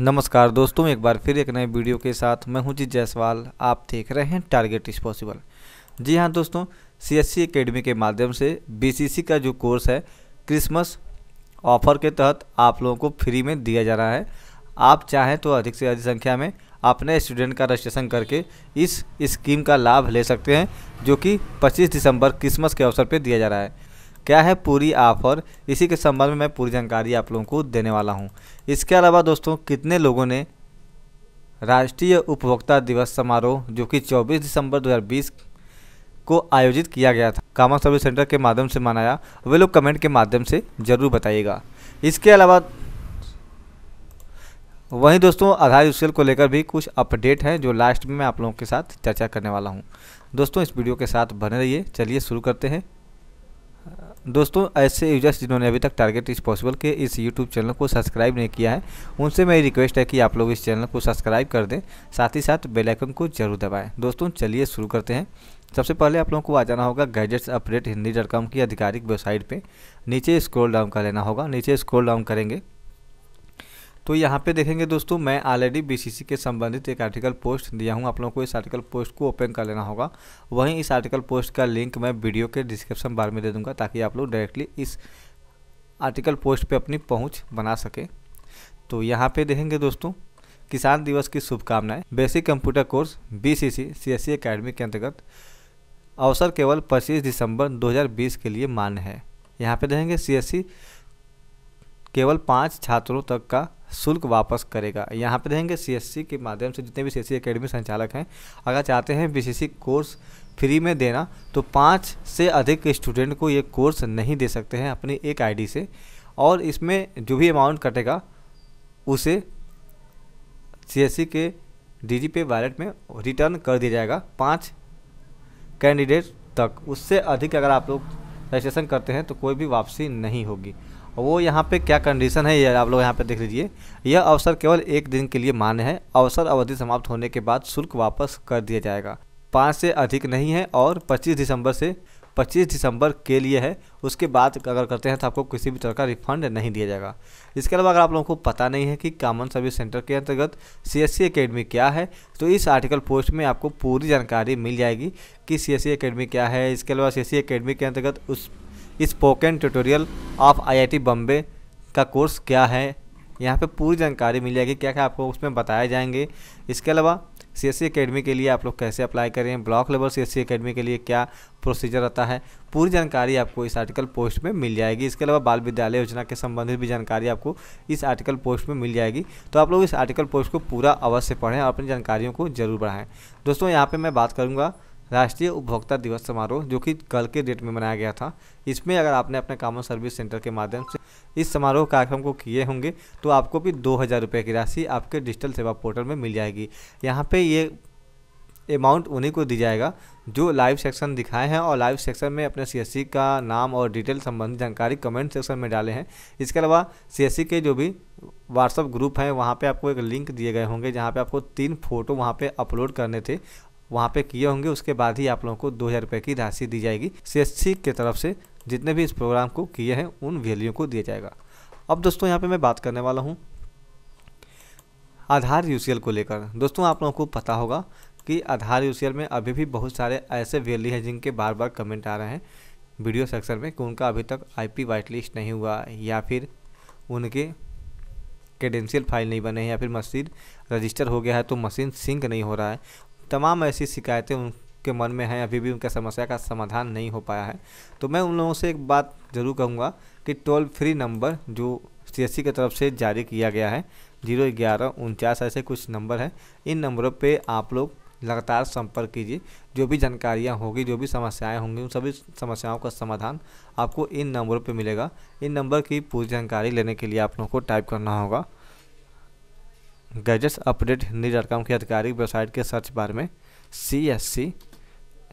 नमस्कार दोस्तों एक बार फिर एक नए वीडियो के साथ मैं हूं जी जायसवाल आप देख रहे हैं टारगेट इज पॉसिबल जी हां दोस्तों सी एस सी के माध्यम से बीसीसी का जो कोर्स है क्रिसमस ऑफर के तहत आप लोगों को फ्री में दिया जा रहा है आप चाहें तो अधिक से अधिक संख्या में अपने स्टूडेंट का रजिस्ट्रेशन करके इस स्कीम का लाभ ले सकते हैं जो कि पच्चीस दिसंबर क्रिसमस के अवसर पर दिया जा रहा है क्या है पूरी ऑफर इसी के संबंध में मैं पूरी जानकारी आप लोगों को देने वाला हूँ इसके अलावा दोस्तों कितने लोगों ने राष्ट्रीय उपभोक्ता दिवस समारोह जो कि 24 दिसंबर 2020 को आयोजित किया गया था कामन सर्विस सेंटर के माध्यम से मनाया वे लोग कमेंट के माध्यम से ज़रूर बताइएगा इसके अलावा वहीं दोस्तों आधार यूसीएल को लेकर भी कुछ अपडेट हैं जो लास्ट में मैं आप लोगों के साथ चर्चा करने वाला हूं दोस्तों इस वीडियो के साथ बने रहिए चलिए शुरू करते हैं दोस्तों ऐसे यूजर्स जिन्होंने अभी तक टारगेट इस पॉसिबल के इस यूट्यूब चैनल को सब्सक्राइब नहीं किया है उनसे मेरी रिक्वेस्ट है कि आप लोग इस चैनल को सब्सक्राइब कर दें साथ ही साथ बेल आइकन को जरूर दबाएं दोस्तों चलिए शुरू करते हैं सबसे पहले आप लोगों को आ जाना होगा gadgets update Hindi dot com की आधिकारिक वेबसाइट पर नीचे स्क्रोल डाउन कर लेना होगा नीचे स्क्रोल डाउन करेंगे तो यहाँ पे देखेंगे दोस्तों मैं ऑलरेडी बीसीसी के संबंधित एक आर्टिकल पोस्ट दिया हूँ आप लोगों को इस आर्टिकल पोस्ट को ओपन कर लेना होगा वहीं इस आर्टिकल पोस्ट का लिंक मैं वीडियो के डिस्क्रिप्शन बार में दे दूँगा ताकि आप लोग डायरेक्टली इस आर्टिकल पोस्ट पर अपनी पहुँच बना सकें तो यहाँ पर देखेंगे दोस्तों किसान दिवस की शुभकामनाएं basic computer course B C C C S C academy के अंतर्गत अवसर केवल 25 दिसंबर 2020 के लिए मान्य है यहाँ पे देखेंगे सी एस सी केवल पाँच छात्रों तक का शुल्क वापस करेगा यहाँ पे देखेंगे सीएससी के माध्यम से जितने भी सीएससी एकेडमी संचालक हैं अगर चाहते हैं बी कोर्स फ्री में देना तो पाँच से अधिक स्टूडेंट को ये कोर्स नहीं दे सकते हैं अपनी एक आईडी से और इसमें जो भी अमाउंट कटेगा उसे सी के डी पे वैलेट में रिटर्न कर दिया जाएगा पाँच कैंडिडेट तक उससे अधिक अगर आप लोग रजिस्ट्रेशन करते हैं तो कोई भी वापसी नहीं होगी वो यहाँ पे क्या कंडीशन है ये आप लोग यहाँ पे देख लीजिए यह अवसर केवल एक दिन के लिए मान्य है अवसर अवधि समाप्त होने के बाद शुल्क वापस कर दिया जाएगा पाँच से अधिक नहीं है और पच्चीस दिसंबर से पच्चीस दिसंबर के लिए है उसके बाद अगर करते हैं तो आपको किसी भी तरह का रिफंड नहीं दिया जाएगा इसके अलावा अगर आप लोगों को पता नहीं है कि कॉमन सर्विस सेंटर के अंतर्गत सी एस अकेडमी क्या है तो इस आर्टिकल पोस्ट में आपको पूरी जानकारी मिल जाएगी कि सी एस अकेडमी क्या है इसके अलावा सी एस अकेडमी के अंतर्गत उस spoken tutorial of IIT Bombay का कोर्स क्या है यहाँ पे पूरी जानकारी मिल जाएगी क्या क्या आपको उसमें बताए जाएंगे इसके अलावा सी एस अकेडमी के लिए आप लोग कैसे अप्लाई करें block level C S academy के लिए क्या प्रोसीजर रहता है पूरी जानकारी आपको इस आर्टिकल पोस्ट में मिल जाएगी इसके अलावा बाल विद्यालय योजना के संबंधित भी जानकारी आपको इस आर्टिकल पोस्ट में मिल जाएगी तो आप लोग इस आर्टिकल पोस्ट को पूरा अवश्य पढ़ें और अपनी जानकारियों को जरूर बढ़ाएँ दोस्तों यहाँ पर मैं बात करूँगा राष्ट्रीय उपभोक्ता दिवस समारोह जो कि कल के डेट में मनाया गया था इसमें अगर आपने अपने कामन सर्विस सेंटर के माध्यम से इस समारोह कार्यक्रम को किए होंगे तो आपको भी दो हज़ार रुपये की राशि आपके डिजिटल सेवा पोर्टल में मिल जाएगी यहाँ पे ये अमाउंट उन्हीं को दी जाएगा जो लाइव सेक्शन दिखाए हैं और लाइव सेक्शन में अपने सी का नाम और डिटेल संबंधी जानकारी कमेंट सेक्शन में डाले हैं इसके अलावा सी के जो भी व्हाट्सअप ग्रुप हैं वहाँ पे आपको एक लिंक दिए गए होंगे जहाँ पे आपको तीन फोटो वहाँ पे अपलोड करने थे वहाँ पे किए होंगे उसके बाद ही आप लोगों को दो हज़ार रुपये की राशि दी जाएगी सी के तरफ से जितने भी इस प्रोग्राम को किए हैं उन वैल्यू को दिया जाएगा अब दोस्तों यहाँ पे मैं बात करने वाला हूँ आधार एल को लेकर दोस्तों आप लोगों को पता होगा कि आधार एल में अभी भी बहुत सारे ऐसे वैल्यू हैं जिनके बार बार कमेंट आ रहे हैं वीडियो सेक्शन में कि उनका अभी तक आई पी वाइट लिस्ट नहीं हुआ या फिर उनके क्रेडेंशियल फाइल नहीं बने या फिर मशीन रजिस्टर हो गया है तो मशीन सिंक नहीं हो रहा है तमाम ऐसी शिकायतें उनके मन में हैं अभी भी उनका समस्या का समाधान नहीं हो पाया है तो मैं उन लोगों से एक बात ज़रूर कहूँगा कि टोल फ्री नंबर जो सी की तरफ से जारी किया गया है जीरो ग्यारह उनचास ऐसे कुछ नंबर हैं इन नंबरों पे आप लोग लगातार संपर्क कीजिए जो भी जानकारियाँ होगी जो भी समस्याएं होंगी उन सभी समस्याओं का समाधान आपको इन नंबरों पे मिलेगा इन नंबर की पूरी जानकारी लेने के लिए आप लोगों को टाइप करना होगा gadgets update Hindi dot com की आधिकारिक वेबसाइट के सर्च बार में C S C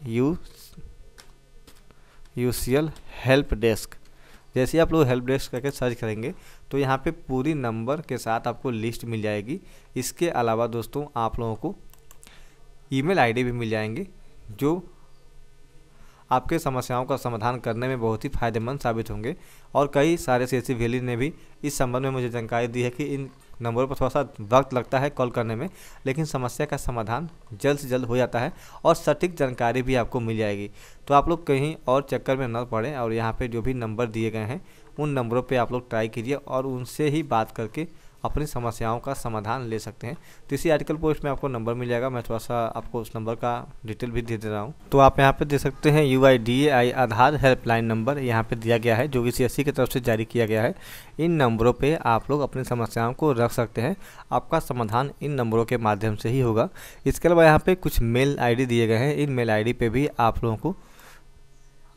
U U C L help desk जैसे आप लोग हेल्प डेस्क करके सर्च करेंगे तो यहाँ पे पूरी नंबर के साथ आपको लिस्ट मिल जाएगी इसके अलावा दोस्तों आप लोगों को ईमेल आईडी भी मिल जाएंगे जो आपके समस्याओं का समाधान करने में बहुत ही फायदेमंद साबित होंगे और कई सारे सी वैली e ने भी इस संबंध में मुझे जानकारी दी है कि इन नंबरों पर थोड़ा सा वक्त लगता है कॉल करने में लेकिन समस्या का समाधान जल्द से जल्द हो जाता है और सटीक जानकारी भी आपको मिल जाएगी तो आप लोग कहीं और चक्कर में न पड़ें और यहाँ पर जो भी नंबर दिए गए हैं उन नंबरों पर आप लोग ट्राई कीजिए और उनसे ही बात करके अपनी समस्याओं का समाधान ले सकते हैं तो इसी आर्टिकल पोस्ट में आपको नंबर मिल जाएगा मैं थोड़ा सा आपको उस नंबर का डिटेल भी दे दे रहा हूँ तो आप यहाँ पर दे सकते हैं U I D I Aadhaar helpline number यहाँ पर दिया गया है जो कि सी की तरफ से जारी किया गया है इन नंबरों पर आप लोग अपनी समस्याओं को रख सकते हैं आपका समाधान इन नंबरों के माध्यम से ही होगा इसके अलावा यहाँ पर कुछ मेल आई दिए गए हैं इन मेल आई डी भी आप लोगों को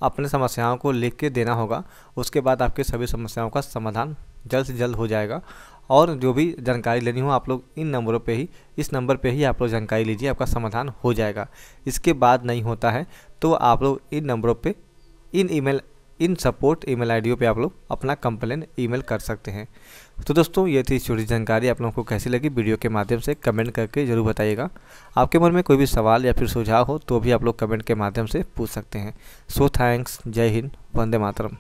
अपने समस्याओं को लिख के देना होगा उसके बाद आपके सभी समस्याओं का समाधान जल्द से जल्द हो जाएगा और जो भी जानकारी लेनी हो आप लोग इन नंबरों पे ही इस नंबर पे ही आप लोग जानकारी लीजिए आपका समाधान हो जाएगा इसके बाद नहीं होता है तो आप लोग इन नंबरों पे इन ईमेल इन सपोर्ट ईमेल आईडी पे आप लोग अपना कंप्लेन ईमेल कर सकते हैं तो दोस्तों ये थी छोटी जानकारी आप लोगों को कैसी लगी वीडियो के माध्यम से कमेंट करके ज़रूर बताइएगा आपके मन में कोई भी सवाल या फिर सुझाव हो तो भी आप लोग कमेंट के माध्यम से पूछ सकते हैं सो थैंक्स जय हिंद वंदे मातरम